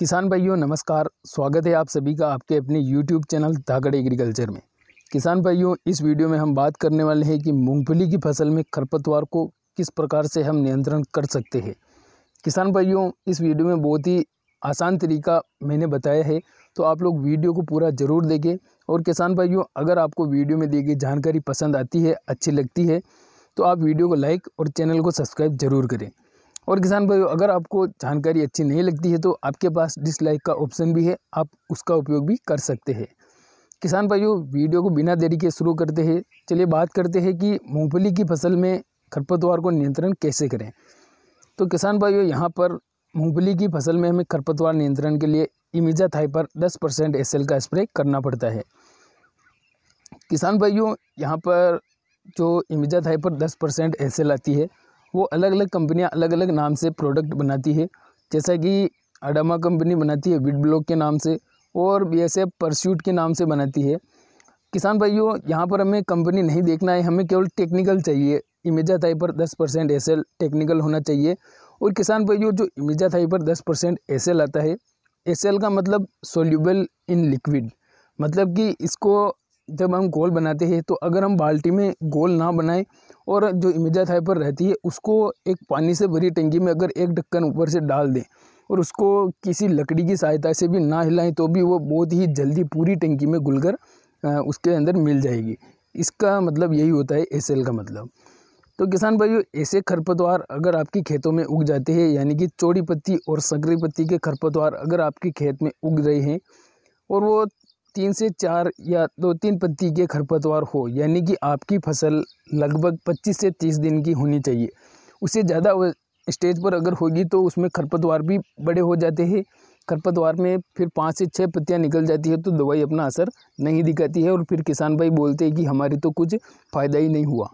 किसान भाइयों नमस्कार स्वागत है आप सभी का आपके अपने यूट्यूब चैनल धागड़ एग्रीकल्चर में किसान भाइयों इस वीडियो में हम बात करने वाले हैं कि मूंगफली की फसल में खरपतवार को किस प्रकार से हम नियंत्रण कर सकते हैं किसान भाइयों इस वीडियो में बहुत ही आसान तरीका मैंने बताया है तो आप लोग वीडियो को पूरा ज़रूर देखें और किसान भाइयों अगर आपको वीडियो में दी गई जानकारी पसंद आती है अच्छी लगती है तो आप वीडियो को लाइक और चैनल को सब्सक्राइब ज़रूर करें और किसान भाई अगर आपको जानकारी अच्छी नहीं लगती है तो आपके पास डिसलाइक का ऑप्शन भी है आप उसका उपयोग भी कर सकते हैं किसान भाइयों वीडियो को बिना देरी के शुरू करते हैं चलिए बात करते हैं कि मूंगफली की फसल में खरपतवार को नियंत्रण कैसे करें तो किसान भाइयों यहाँ पर मूंगफली की फसल में हमें खरपतवार नियंत्रण के लिए इमिजा थाई पर दस परसेंट एस का स्प्रे करना पड़ता है किसान भाइयों यहाँ पर जो इमिजा थाई पर दस परसेंट एस आती है वो अलग अलग कंपनियाँ अलग अलग नाम से प्रोडक्ट बनाती है जैसा कि अडामा कंपनी बनाती है विड ब्लॉक के नाम से और बी एस एफ परस्यूट के नाम से बनाती है किसान भाइयों यहाँ पर हमें कंपनी नहीं देखना है हमें केवल टेक्निकल चाहिए इमेजा थाई पर दस परसेंट एस एल टेक्निकल होना चाहिए और किसान भाइयों जो इमेजा थाई पर दस परसेंट एस एल आता है एस एल का मतलब सोल्यूबल इन लिक्विड मतलब कि इसको जब हम गोल बनाते हैं तो अगर हम बाल्टी में गोल ना बनाएं और जो इमेजा थाई पर रहती है उसको एक पानी से भरी टंकी में अगर एक ढक्कन ऊपर से डाल दें और उसको किसी लकड़ी की सहायता से भी ना हिलाएं तो भी वो बहुत ही जल्दी पूरी टंकी में घुलकर उसके अंदर मिल जाएगी इसका मतलब यही होता है एस का मतलब तो किसान भाइयों ऐसे खरपतवार अगर आपके खेतों में उग जाते हैं यानी कि चौड़ी पत्ती और सकरी पत्ती के खरपतवार अगर आपके खेत में उग रहे हैं और वो तीन से चार या दो तीन पत्ती के खरपतवार हो यानी कि आपकी फसल लगभग 25 से 30 दिन की होनी चाहिए उससे ज़्यादा स्टेज पर अगर होगी तो उसमें खरपतवार भी बड़े हो जाते हैं खरपतवार में फिर पाँच से छः पत्तियाँ निकल जाती है तो दवाई अपना असर नहीं दिखाती है और फिर किसान भाई बोलते हैं कि हमारी तो कुछ फ़ायदा ही नहीं हुआ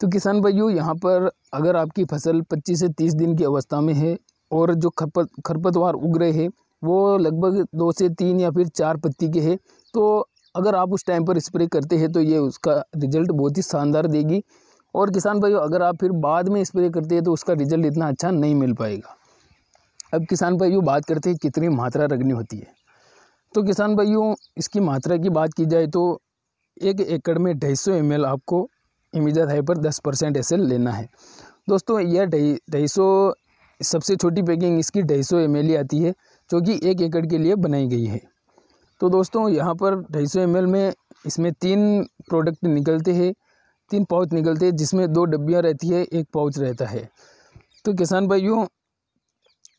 तो किसान भाइयों यहाँ पर अगर आपकी फसल 25 से 30 दिन की अवस्था में है और जो खरपत खरपतवार उग रहे हैं वो लगभग दो से तीन या फिर चार पत्ती के है तो अगर आप उस टाइम पर स्प्रे करते हैं तो ये उसका रिजल्ट बहुत ही शानदार देगी और किसान भाइयों अगर आप फिर बाद में स्प्रे करते हैं तो उसका रिजल्ट इतना अच्छा नहीं मिल पाएगा अब किसान भाइयों बात करते हैं कितनी मात्रा रगनी होती है तो किसान भाइयों इसकी मात्रा की बात की जाए तो एक एकड़ में ढाई सौ एम एल आपको इमिजा पर दस परसेंट एस लेना है दोस्तों यह ढाई ढाई सौ सबसे छोटी पैकिंग इसकी ढाई सौ एम आती है जो कि एक एकड़ के लिए बनाई गई है तो दोस्तों यहाँ पर ढाई सौ में इसमें तीन प्रोडक्ट निकलते हैं तीन पाउच निकलते हैं जिसमें दो डब्बियाँ रहती है एक पाउच रहता है तो किसान भाइयों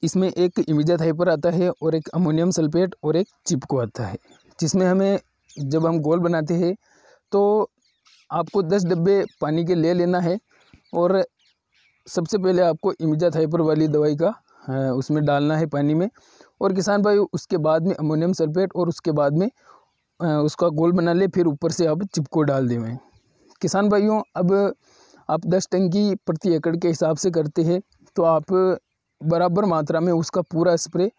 इसमें एक इमिजा थाइपर आता है और एक अमोनियम सल्फेट और एक चिपको आता है जिसमें हमें जब हम गोल बनाते हैं तो आपको दस डब्बे पानी के ले लेना है और सबसे पहले आपको इमिजा थाइपर वाली दवाई का उसमें डालना है पानी में और किसान भाई उसके बाद में अमोनियम सल्फेट और उसके बाद में उसका गोल बना ले फिर ऊपर से आप चिपको डाल देवें किसान भाइयों अब आप दस टंकी प्रति एकड़ के हिसाब से करते हैं तो आप बराबर मात्रा में उसका पूरा स्प्रे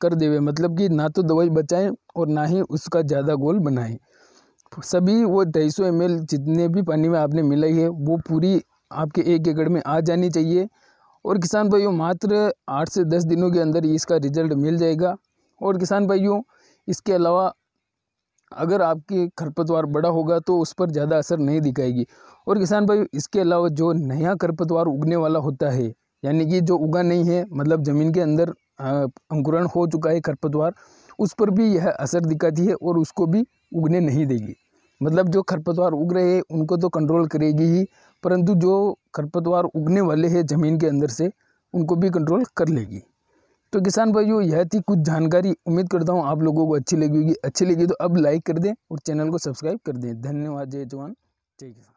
कर देवे मतलब कि ना तो दवाई बचाएं और ना ही उसका ज़्यादा गोल बनाएं सभी वो ढाई सौ जितने भी पानी में आपने मिलाई है वो पूरी आपके एक एकड़ में आ जानी चाहिए और किसान भाइयों मात्र आठ से दस दिनों के अंदर ही इसका रिजल्ट मिल जाएगा और किसान भाइयों इसके अलावा अगर आपके खरपतवार बड़ा होगा तो उस पर ज़्यादा असर नहीं दिखाएगी और किसान भाई इसके अलावा जो नया खरपतवार उगने वाला होता है यानी कि जो उगा नहीं है मतलब ज़मीन के अंदर अंकुरण हो चुका है खरपतवार उस पर भी यह असर दिखाती है और उसको भी उगने नहीं देगी मतलब जो खरपतवार उग रहे हैं उनको तो कंट्रोल करेगी ही परंतु जो खरपतवार उगने वाले हैं ज़मीन के अंदर से उनको भी कंट्रोल कर लेगी तो किसान भाइयों यह थी कुछ जानकारी उम्मीद करता हूँ आप लोगों को अच्छी लगी होगी अच्छी लगी तो अब लाइक कर दें और चैनल को सब्सक्राइब कर दें धन्यवाद जय जवान जय किसान